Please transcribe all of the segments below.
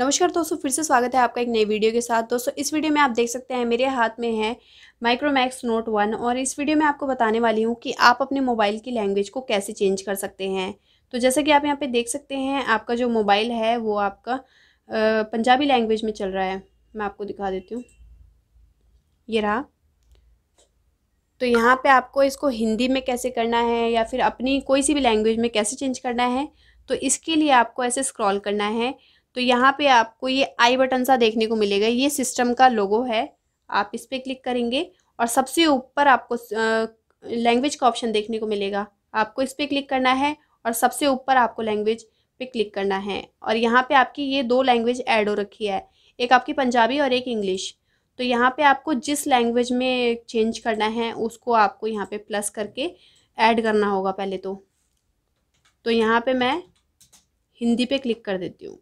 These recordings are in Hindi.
नमस्कार दोस्तों फिर से स्वागत है आपका एक नई वीडियो के साथ दोस्तों इस वीडियो में आप देख सकते हैं मेरे हाथ में है माइक्रोमैक्स नोट वन और इस वीडियो में आपको बताने वाली हूँ कि आप अपने मोबाइल की लैंग्वेज को कैसे चेंज कर सकते हैं तो जैसा कि आप यहाँ पे देख सकते हैं आपका जो मोबाइल है वो आपका पंजाबी लैंग्वेज में चल रहा है मैं आपको दिखा देती हूँ ये रहा तो यहाँ पे आपको इसको हिंदी में कैसे करना है या फिर अपनी कोई सी भी लैंग्वेज में कैसे चेंज करना है तो इसके लिए आपको ऐसे स्क्रॉल करना है तो यहाँ पे आपको ये आई बटन सा देखने को मिलेगा ये सिस्टम का लोगो है आप इस पर क्लिक करेंगे और सबसे ऊपर आपको लैंग्वेज का ऑप्शन देखने को मिलेगा आपको इस पर क्लिक करना है और सबसे ऊपर आपको लैंग्वेज पे क्लिक करना है और यहाँ पे आपकी ये दो लैंग्वेज ऐड हो रखी है एक आपकी पंजाबी और एक इंग्लिश तो यहाँ पे आपको जिस लैंग्वेज में चेंज करना है उसको आपको यहाँ पे प्लस करके ऐड करना होगा पहले तो तो यहाँ पे मैं हिंदी पे क्लिक कर देती हूँ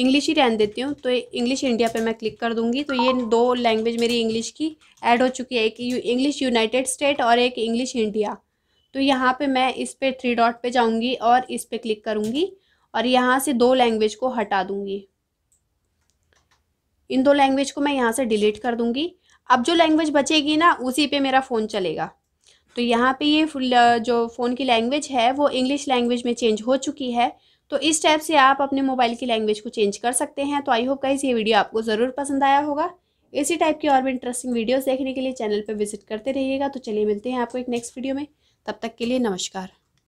इंग्लिश ही रहने देती हूँ तो इंग्लिश इंडिया पे मैं क्लिक कर दूँगी तो ये दो लैंग्वेज मेरी इंग्लिश की ऐड हो चुकी है एक इंग्लिश यूनाइटेड स्टेट और एक इंग्लिश इंडिया तो यहाँ पे मैं इस पर थ्री डॉट पे जाऊँगी और इस पर क्लिक करूँगी और यहाँ से दो लैंग्वेज को हटा दूँगी इन दो लैंग्वेज को मैं यहाँ से डिलीट कर दूँगी अब जो लैंग्वेज बचेगी ना उसी पर मेरा फ़ोन चलेगा तो यहाँ पे ये जो फ़ोन की लैंग्वेज है वो इंग्लिश लैंग्वेज में चेंज हो चुकी है तो इस टाइप से आप अपने मोबाइल की लैंग्वेज को चेंज कर सकते हैं तो आई होप गाइस ये वीडियो आपको ज़रूर पसंद आया होगा इसी टाइप की और भी इंटरेस्टिंग वीडियोस देखने के लिए चैनल पर विजिट करते रहिएगा तो चलिए मिलते हैं आपको एक नेक्स्ट वीडियो में तब तक के लिए नमस्कार